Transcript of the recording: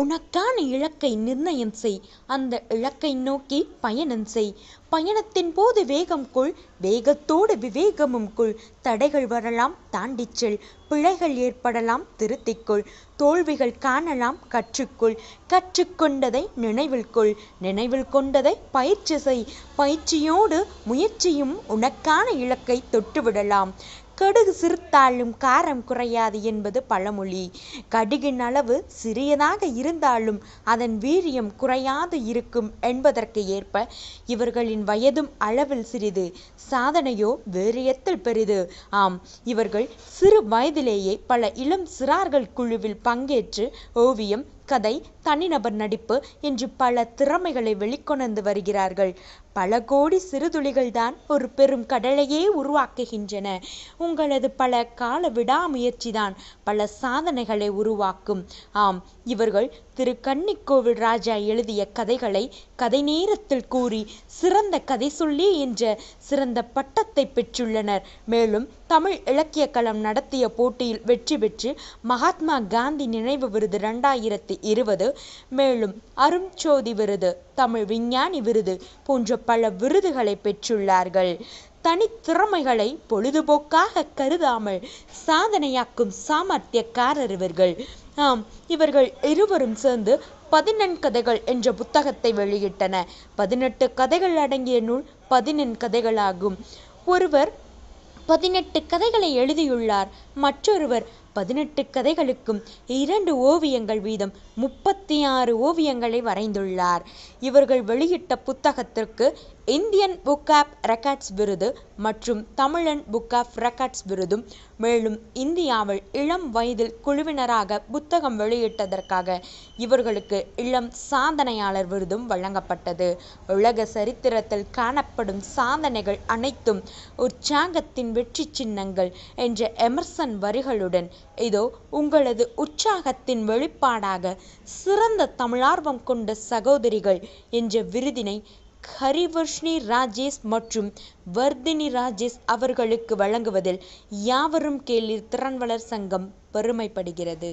உனக்கான இலக்கை நிர்ணயம் செய் அந்த இலக்கை நோக்கி பயணம் செய் பயணத்தின் போது வேகம் கொள் வேகத்தோடு விவேகமும் கொள் தடைகள் வரலாம் தாண்டிச் செல் பிழைகள் ஏற்படலாம் திருத்திக்கொள் தோல்விகள் காணலாம் கற்றுக்கொள் கற்றுக்கொண்டதை நினைவில் கொள் நினைவில் கொண்டதை பயிற்சி செய் பயிற்சியோடு முயற்சியும் உனக்கான இலக்கை தொட்டுவிடலாம் கடுகு சிறுத்தாலும் காரம் குறையாது என்பது பழமொழி கடுகின் அளவு சிறியதாக இருந்தாலும் அதன் வீரியம் குறையாது இருக்கும் என்பதற்கு ஏற்ப இவர்களின் வயதும் அளவில் சிறிது சாதனையோ வீரியத்தில் பெரிது ஆம் இவர்கள் சிறு வயதிலேயே பல இளம் சிறார்கள் குழுவில் பங்கேற்று ஓவியம் கதை தனிநபர் நடிப்பு என்று பல திறமைகளை வெளிக்கொணர்ந்து வருகிறார்கள் பல கோடி சிறுதுளிகள்தான் ஒரு பெரும் கடலையே உருவாக்குகின்றன உங்களது பல கால விடாமுயற்சிதான் பல சாதனைகளை உருவாக்கும் ஆம் இவர்கள் திரு கன்னிக்கோவில் ராஜா எழுதிய கதைகளை கதை நேரத்தில் கூறி சிறந்த கதை சொல்லி என்ற சிறந்த பட்டத்தை பெற்றுள்ளனர் மேலும் தமிழ் இலக்கிய களம் நடத்திய போட்டியில் வெற்றி பெற்று மகாத்மா காந்தி நினைவு விருது ரெண்டாயிரத்தி இருபது மேலும் அருண் சோதி விருது தமிழ் விஞ்ஞானி விருது போன்ற பல விருதுகளை பெற்றுள்ளார்கள் தனித்திறமைகளை பொழுதுபோக்காக கருதாமல் சாதனையாக்கும் சாமர்த்தியக்காரர் இவர்கள் ஆம் இவர்கள் இருவரும் சேர்ந்து பதினெண் கதைகள் என்ற புத்தகத்தை வெளியிட்டன பதினெட்டு கதைகள் அடங்கிய நூல் பதினெண் கதைகளாகும் ஒருவர் பதினெட்டு கதைகளை எழுதியுள்ளார் மற்றொருவர் பதினெட்டு கதைகளுக்கும் இரண்டு ஓவியங்கள் வீதம் முப்பத்தி ஆறு ஓவியங்களை வரைந்துள்ளார் இவர்கள் வெளியிட்ட புத்தகத்திற்கு இந்தியன் புக் ஆப் ரெக்கார்ட்ஸ் விருது மற்றும் தமிழன் புக் ஆஃப் ரெக்கார்ட்ஸ் விருதும் மேலும் இந்தியாவில் இளம் வயதில் குழுவினராக புத்தகம் வெளியிட்டதற்காக இவர்களுக்கு இளம் சாதனையாளர் விருதும் வழங்கப்பட்டது உலக சரித்திரத்தில் காணப்படும் சாதனைகள் அனைத்தும் உற்சாகத்தின் வெற்றி சின்னங்கள் என்ற எமர்சன் வரிகளுடன் இதோ உங்களது உற்சாகத்தின் வெளிப்பாடாக சிறந்த தமிழார்வம் கொண்ட சகோதரிகள் என்ற விருதினை ஹரிவர்ஷ்ணி ராஜேஷ் மற்றும் வர்தினி ராஜேஷ் அவர்களுக்கு வழங்குவதில் யாவரும் கேளிர் திறன்வளர் சங்கம் பெருமைப்படுகிறது